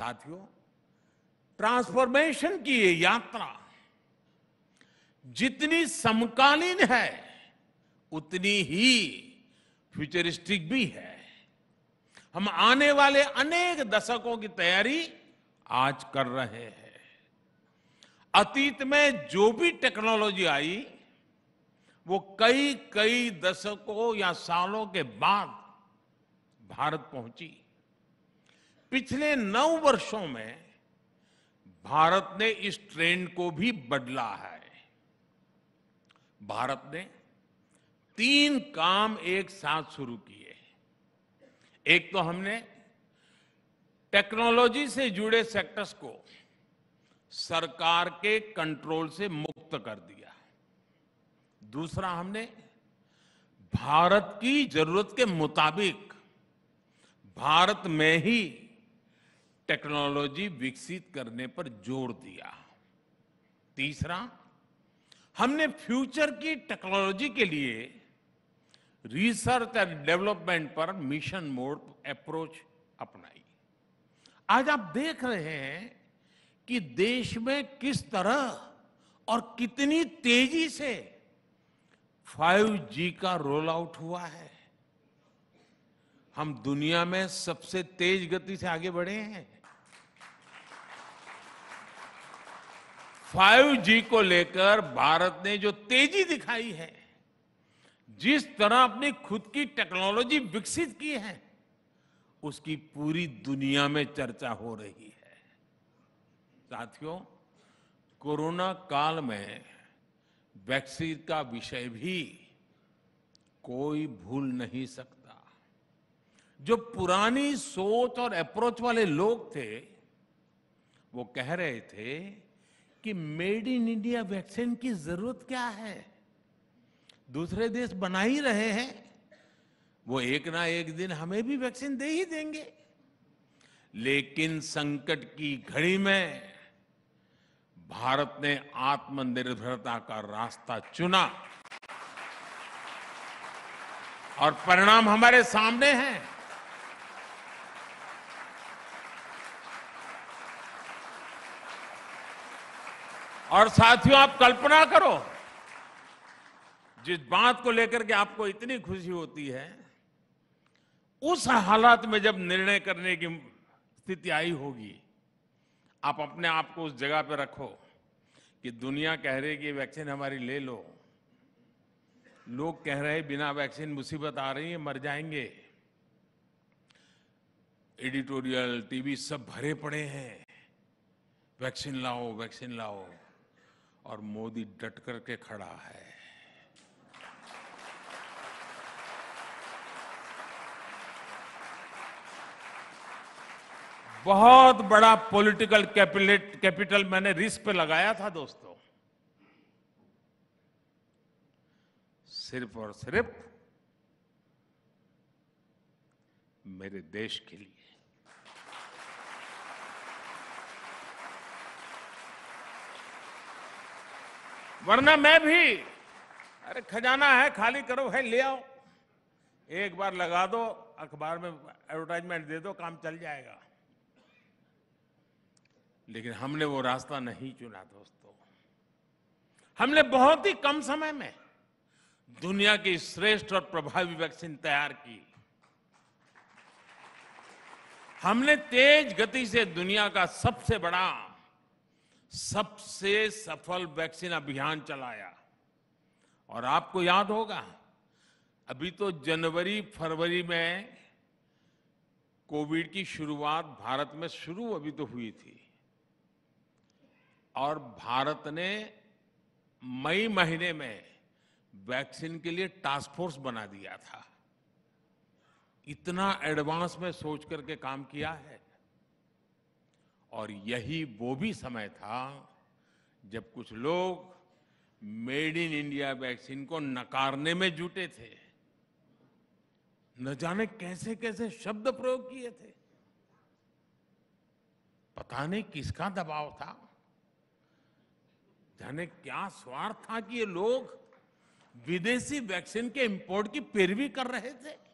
साथियों ट्रांसफॉर्मेशन की ये यात्रा जितनी समकालीन है उतनी ही फ्यूचरिस्टिक भी है हम आने वाले अनेक दशकों की तैयारी आज कर रहे हैं अतीत में जो भी टेक्नोलॉजी आई वो कई कई दशकों या सालों के बाद भारत पहुंची पिछले नौ वर्षों में भारत ने इस ट्रेंड को भी बदला है भारत ने तीन काम एक साथ शुरू किए एक तो हमने टेक्नोलॉजी से जुड़े सेक्टर्स को सरकार के कंट्रोल से मुक्त कर दिया दूसरा हमने भारत की जरूरत के मुताबिक भारत में ही टेक्नोलॉजी विकसित करने पर जोर दिया तीसरा हमने फ्यूचर की टेक्नोलॉजी के लिए रिसर्च एंड डेवलपमेंट पर मिशन मोड अप्रोच अपनाई आज आप देख रहे हैं कि देश में किस तरह और कितनी तेजी से 5G का रोल आउट हुआ है हम दुनिया में सबसे तेज गति से आगे बढ़े हैं फाइव जी को लेकर भारत ने जो तेजी दिखाई है जिस तरह अपनी खुद की टेक्नोलॉजी विकसित की है उसकी पूरी दुनिया में चर्चा हो रही है साथियों कोरोना काल में वैक्सीन का विषय भी कोई भूल नहीं सकता जो पुरानी सोच और अप्रोच वाले लोग थे वो कह रहे थे कि मेड इन इंडिया वैक्सीन की जरूरत क्या है दूसरे देश बना ही रहे हैं वो एक ना एक दिन हमें भी वैक्सीन दे ही देंगे लेकिन संकट की घड़ी में भारत ने आत्मनिर्भरता का रास्ता चुना और परिणाम हमारे सामने हैं और साथियों आप कल्पना करो जिस बात को लेकर के आपको इतनी खुशी होती है उस हालात में जब निर्णय करने की स्थिति आई होगी आप अपने आप को उस जगह पे रखो कि दुनिया कह रही है कि वैक्सीन हमारी ले लो लोग कह रहे बिना वैक्सीन मुसीबत आ रही है मर जाएंगे एडिटोरियल टीवी सब भरे पड़े हैं वैक्सीन लाओ वैक्सीन लाओ और मोदी डट करके खड़ा है बहुत बड़ा पॉलिटिकल कैपिटल मैंने रिस्क पे लगाया था दोस्तों सिर्फ और सिर्फ मेरे देश के लिए वरना मैं भी अरे खजाना है खाली करो है ले आओ एक बार लगा दो अखबार में एडवर्टाइजमेंट दे दो काम चल जाएगा लेकिन हमने वो रास्ता नहीं चुना दोस्तों हमने बहुत ही कम समय में दुनिया की श्रेष्ठ और प्रभावी वैक्सीन तैयार की हमने तेज गति से दुनिया का सबसे बड़ा सबसे सफल वैक्सीन अभियान चलाया और आपको याद होगा अभी तो जनवरी फरवरी में कोविड की शुरुआत भारत में शुरू अभी तो हुई थी और भारत ने मई महीने में वैक्सीन के लिए टास्क फोर्स बना दिया था इतना एडवांस में सोच करके काम किया है और यही वो भी समय था जब कुछ लोग मेड इन इंडिया वैक्सीन को नकारने में जुटे थे न जाने कैसे कैसे शब्द प्रयोग किए थे पता नहीं किसका दबाव था जाने क्या स्वार्थ था कि ये लोग विदेशी वैक्सीन के इंपोर्ट की पैरवी कर रहे थे